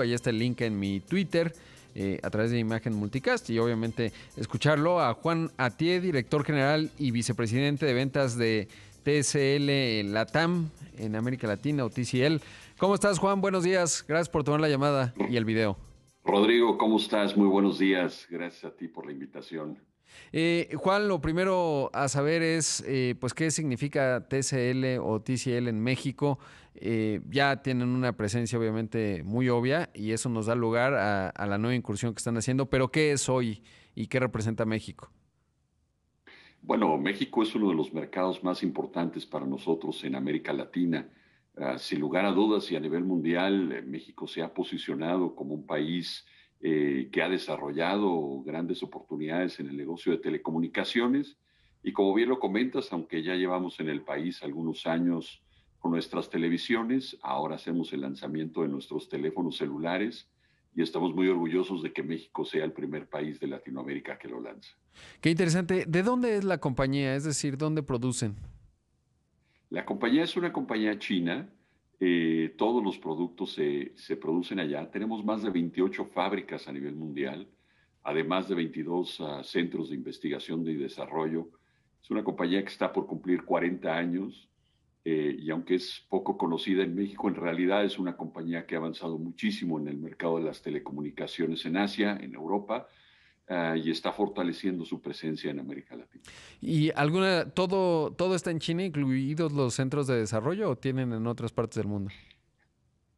Ahí está el link en mi Twitter. Eh, a través de Imagen Multicast y obviamente escucharlo a Juan Atié, director general y vicepresidente de ventas de TCL Latam en América Latina o TCL. ¿Cómo estás Juan? Buenos días. Gracias por tomar la llamada y el video. Rodrigo, ¿cómo estás? Muy buenos días. Gracias a ti por la invitación. Eh, Juan, lo primero a saber es, eh, pues, ¿qué significa TCL o TCL en México? Eh, ya tienen una presencia obviamente muy obvia y eso nos da lugar a, la nueva incursión que están haciendo. Pero ¿qué es hoy y qué representa México? Bueno, México es uno de los mercados más importantes para nosotros en América Latina. Ah, sin lugar a dudas y a nivel mundial, eh, México se ha posicionado como un país eh, que ha desarrollado grandes oportunidades en el negocio de telecomunicaciones. Y como bien lo comentas, aunque ya llevamos en el país algunos años con nuestras televisiones, ahora hacemos el lanzamiento de nuestros teléfonos celulares y estamos muy orgullosos de que México sea el primer país de Latinoamérica que lo lanza. Qué interesante. ¿De dónde es la compañía? Es decir, ¿dónde producen? La compañía es una compañía china. Eh, todos los productos se, se, producen allá. Tenemos más de 28 fábricas a nivel mundial, además de 22 ah, centros de investigación y desarrollo. Es una compañía que está por cumplir 40 años eh, y aunque es poco conocida en México, en realidad es una compañía que ha avanzado muchísimo en el mercado de las telecomunicaciones en Asia, en Europa, ah, y está fortaleciendo su presencia en América Latina. ¿Y alguna, todo, todo está en China, incluidos los centros de desarrollo, o tienen en otras partes del mundo?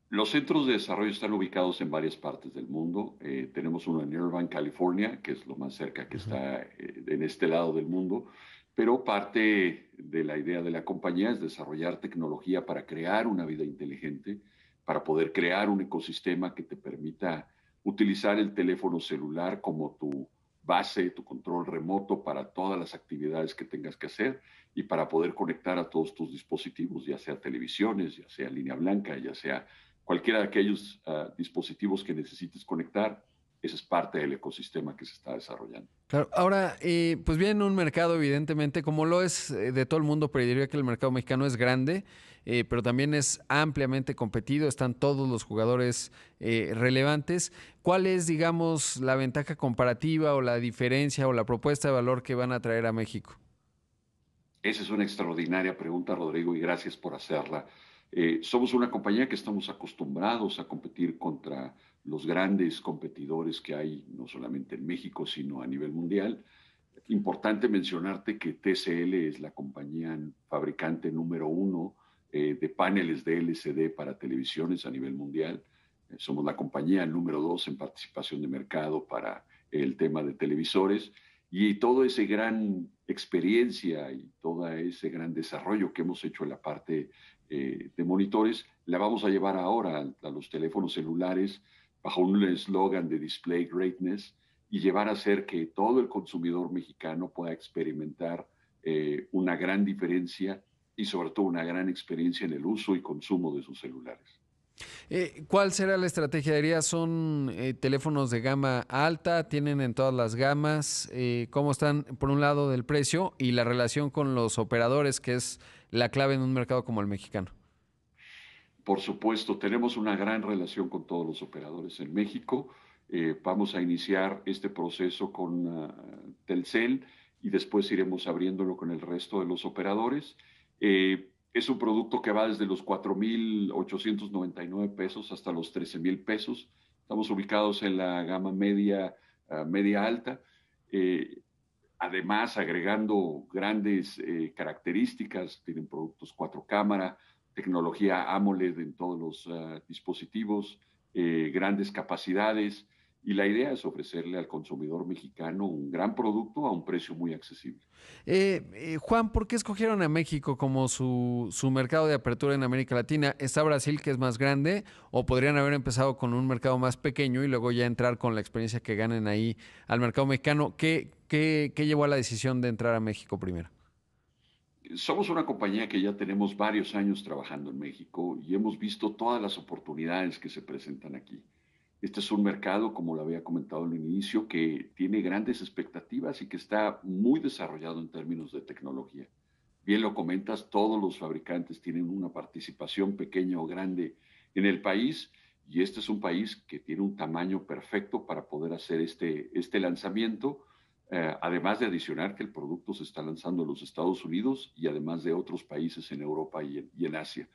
Los centros de desarrollo están ubicados en varias partes del mundo. Eh, tenemos uno en Irvine, California, que es lo más cerca que está eh, en este lado del mundo, pero parte de la idea de la compañía es desarrollar tecnología para crear una vida inteligente, para poder crear un ecosistema que te permita utilizar el teléfono celular como tu base, tu control remoto para todas las actividades que tengas que hacer y para poder conectar a todos tus dispositivos, ya sea televisiones, ya sea línea blanca, ya sea cualquiera de aquellos ah, dispositivos que necesites conectar ese es parte del ecosistema que se está desarrollando. Claro, ahora, eh, pues bien, un mercado, evidentemente, como lo es eh, de todo el mundo, pero diría que el mercado mexicano es grande, eh, pero también es ampliamente competido, están todos los jugadores relevantes. ¿Cuál es, digamos, la ventaja comparativa o la diferencia o la propuesta de valor que van a traer a México? Esa es una extraordinaria pregunta, Rodrigo, y gracias por hacerla. somos una compañía que estamos acostumbrados a competir contra los grandes competidores que hay, no solamente en México, sino a nivel mundial. Importante mencionarte que TCL es la compañía fabricante número uno eh, de paneles de LCD para televisiones a nivel mundial. Eh, somos la compañía número dos en participación de mercado para el tema de televisores. Y toda esa gran experiencia y todo ese gran desarrollo que hemos hecho en la parte eh, de monitores, la vamos a llevar ahora a los teléfonos celulares, bajo un eslogan de Display Greatness y llevar a hacer que todo el consumidor mexicano pueda experimentar eh, una gran diferencia y sobre todo una gran experiencia en el uso y consumo de sus celulares. Eh, ¿Cuál será la estrategia? Diría, ¿Son eh, teléfonos de gama alta? ¿Tienen en todas las gamas? ¿Cómo están, por un lado, del precio y la relación con los operadores, que es la clave en un mercado como el mexicano? Por supuesto, tenemos una gran relación con todos los operadores en México. Eh, vamos a iniciar este proceso con eh, Telcel y después iremos abriéndolo con el resto de los operadores. Eh, es un producto que va desde los 4.899 pesos hasta los 13.000 pesos. Estamos ubicados en la gama media, media alta. además, agregando grandes características, tienen productos cuatro cámaras, tecnología AMOLED en todos los ah, dispositivos, eh, grandes capacidades, y la idea es ofrecerle al consumidor mexicano un gran producto a un precio muy accesible. Eh, eh, Juan, ¿por qué escogieron a México como su, su, mercado de apertura en América Latina? ¿Está Brasil que es más grande o podrían haber empezado con un mercado más pequeño y luego ya entrar con la experiencia que ganen ahí al mercado mexicano? qué llevó a la decisión de entrar a México primero? somos una compañía que ya tenemos varios años trabajando en México y hemos visto todas las oportunidades que se presentan aquí. Este es un mercado, como lo había comentado al inicio, que tiene grandes expectativas y que está muy desarrollado en términos de tecnología. Bien lo comentas, todos los fabricantes tienen una participación pequeña o grande en el país y este es un país que tiene un tamaño perfecto para poder hacer este, este lanzamiento eh, además de adicionar que el producto se está lanzando en los Estados Unidos y además de otros países en Europa y en, Asia.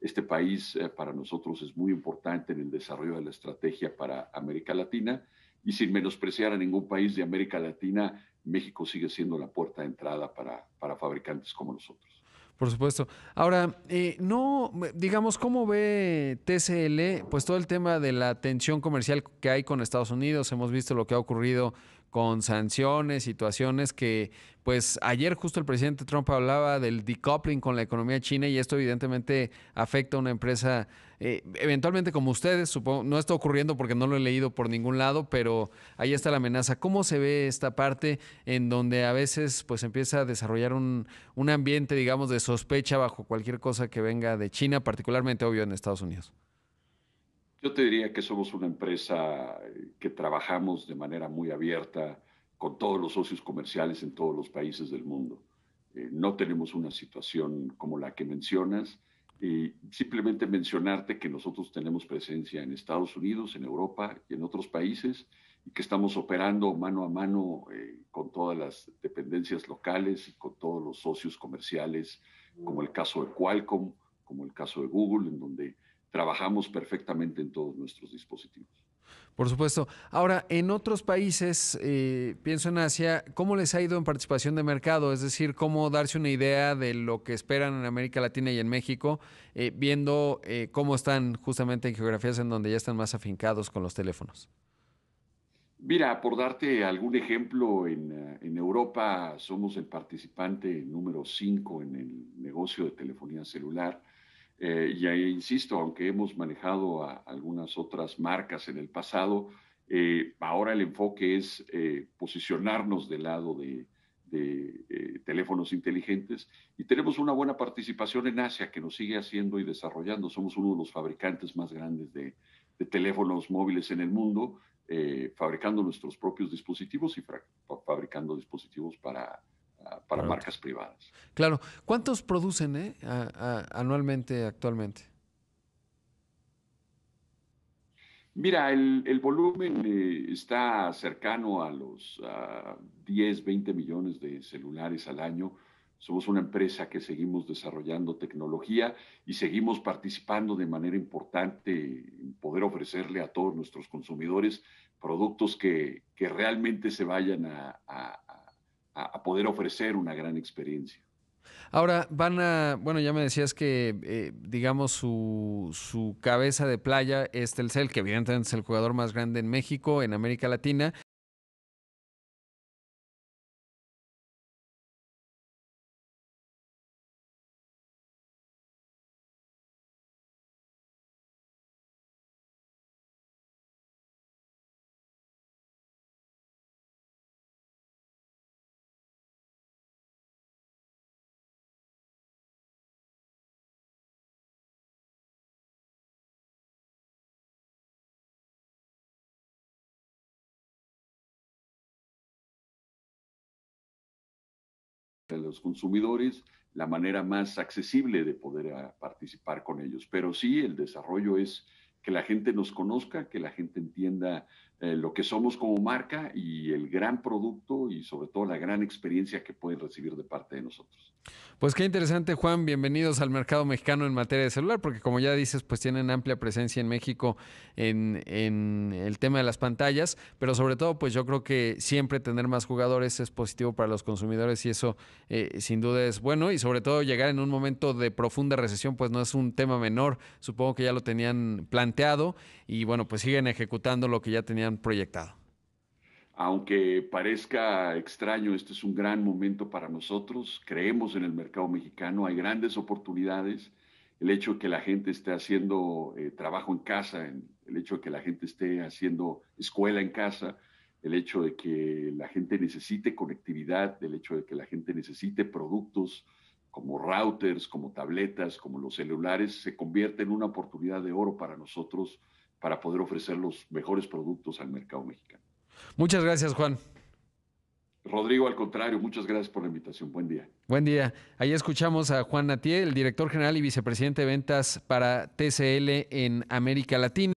Este país eh, para nosotros es muy importante en el desarrollo de la estrategia para América Latina y sin menospreciar a ningún país de América Latina, México sigue siendo la puerta de entrada para, para fabricantes como nosotros. Por supuesto. Ahora, eh, no, digamos, ¿cómo ve TCL? Pues todo el tema de la tensión comercial que hay con Estados Unidos. Hemos visto lo que ha ocurrido con sanciones, situaciones que, pues ayer justo el presidente Trump hablaba del decoupling con la economía china y esto evidentemente afecta a una empresa, eh, eventualmente como ustedes, supongo, no está ocurriendo porque no lo he leído por ningún lado, pero ahí está la amenaza. ¿Cómo se ve esta parte en donde a veces pues empieza a desarrollar un, un ambiente, digamos, de sospecha bajo cualquier cosa que venga de China, particularmente obvio en Estados Unidos? Yo te diría que somos una empresa eh, que trabajamos de manera muy abierta con todos los socios comerciales en todos los países del mundo. Eh, no tenemos una situación como la que mencionas. y simplemente mencionarte que nosotros tenemos presencia en Estados Unidos, en Europa y en otros países y que estamos operando mano a mano eh, con todas las dependencias locales y con todos los socios comerciales, como el caso de Qualcomm, como el caso de Google, en donde trabajamos perfectamente en todos nuestros dispositivos. Por supuesto. Ahora, en otros países, eh, pienso en Asia, ¿cómo les ha ido en participación de mercado? Es decir, ¿cómo darse una idea de lo que esperan en América Latina y en México, eh, viendo eh, cómo están justamente en geografías en donde ya están más afincados con los teléfonos? Mira, por darte algún ejemplo, en, en Europa somos el participante número 5 en el negocio de telefonía celular eh, y ahí insisto, aunque hemos manejado a algunas otras marcas en el pasado, eh, ahora el enfoque es eh, posicionarnos del lado de, teléfonos inteligentes y tenemos una buena participación en Asia que nos sigue haciendo y desarrollando. Somos uno de los fabricantes más grandes de, de teléfonos móviles en el mundo, fabricando nuestros propios dispositivos y fabricando dispositivos para para marcas privadas. Claro. ¿Cuántos producen eh, anualmente actualmente? Mira, el, volumen eh, está cercano a los 10, 20 millones de celulares al año. Somos una empresa que seguimos desarrollando tecnología y seguimos participando de manera importante en poder ofrecerle a todos nuestros consumidores productos que, realmente se vayan a a, poder ofrecer una gran experiencia. Ahora, van a, bueno, ya me decías que, eh, digamos, su, su, cabeza de playa es Telcel, que evidentemente es el jugador más grande en México, en América Latina, de los consumidores la manera más accesible de poder ah, participar con ellos. Pero sí, el desarrollo es que la gente nos conozca, que la gente entienda eh, lo que somos como marca y el gran producto y sobre todo la gran experiencia que pueden recibir de parte de nosotros. Pues qué interesante, Juan. Bienvenidos al mercado mexicano en materia de celular, porque como ya dices, pues tienen amplia presencia en México en, el tema de las pantallas, pero sobre todo, pues yo creo que siempre tener más jugadores es positivo para los consumidores y eso eh, sin duda es bueno. Y sobre todo llegar en un momento de profunda recesión, pues no es un tema menor. Supongo que ya lo tenían planteado y bueno, pues siguen ejecutando lo que ya tenían proyectado. Aunque parezca extraño, este es un gran momento para nosotros. Creemos en el mercado mexicano, hay grandes oportunidades. El hecho de que la gente esté haciendo eh, trabajo en casa, el hecho de que la gente esté haciendo escuela en casa, el hecho de que la gente necesite conectividad, el hecho de que la gente necesite productos como routers, como tabletas, como los celulares, se convierte en una oportunidad de oro para nosotros para poder ofrecer los mejores productos al mercado mexicano. Muchas gracias, Juan. Rodrigo, al contrario, muchas gracias por la invitación. Buen día. Buen día. Ahí escuchamos a Juan Natier, el director general y vicepresidente de ventas para TCL en América Latina.